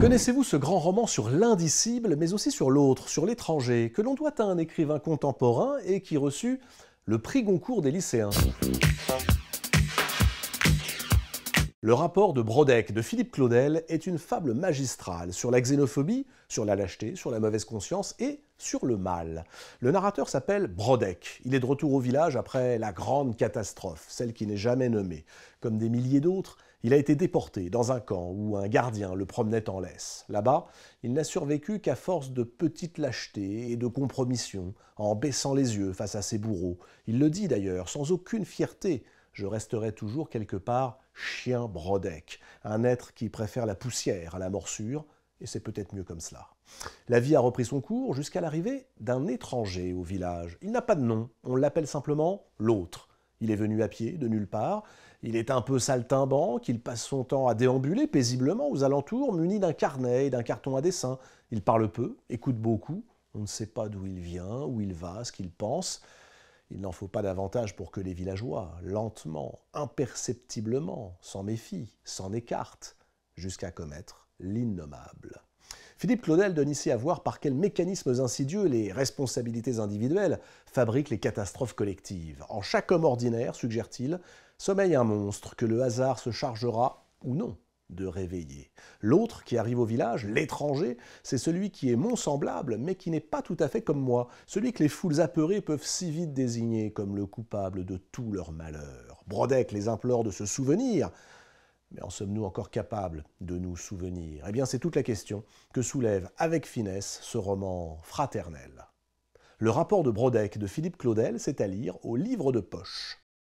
Connaissez-vous ce grand roman sur l'indicible, mais aussi sur l'autre, sur l'étranger, que l'on doit à un écrivain contemporain et qui reçut le prix Goncourt des lycéens le rapport de Brodeck de Philippe Claudel est une fable magistrale sur la xénophobie, sur la lâcheté, sur la mauvaise conscience et sur le mal. Le narrateur s'appelle Brodeck. Il est de retour au village après la grande catastrophe, celle qui n'est jamais nommée. Comme des milliers d'autres, il a été déporté dans un camp où un gardien le promenait en laisse. Là-bas, il n'a survécu qu'à force de petites lâchetés et de compromissions, en baissant les yeux face à ses bourreaux. Il le dit d'ailleurs, sans aucune fierté, je resterai toujours quelque part chien brodec, un être qui préfère la poussière à la morsure, et c'est peut-être mieux comme cela. La vie a repris son cours jusqu'à l'arrivée d'un étranger au village. Il n'a pas de nom, on l'appelle simplement l'autre. Il est venu à pied, de nulle part. Il est un peu saltimbanque, il passe son temps à déambuler paisiblement aux alentours, muni d'un carnet et d'un carton à dessin. Il parle peu, écoute beaucoup, on ne sait pas d'où il vient, où il va, ce qu'il pense. Il n'en faut pas davantage pour que les villageois, lentement, imperceptiblement, s'en méfient, s'en écartent, jusqu'à commettre l'innommable. Philippe Claudel donne ici à voir par quels mécanismes insidieux les responsabilités individuelles fabriquent les catastrophes collectives. En chaque homme ordinaire, suggère-t-il, sommeille un monstre que le hasard se chargera, ou non, de réveiller. L'autre qui arrive au village, l'étranger, c'est celui qui est mon semblable, mais qui n'est pas tout à fait comme moi, celui que les foules apeurées peuvent si vite désigner comme le coupable de tout leur malheur. Brodeck les implore de se souvenir mais en sommes-nous encore capables de nous souvenir Eh bien, c'est toute la question que soulève avec finesse ce roman fraternel. Le rapport de Brodeck de Philippe Claudel, c'est à lire au livre de poche.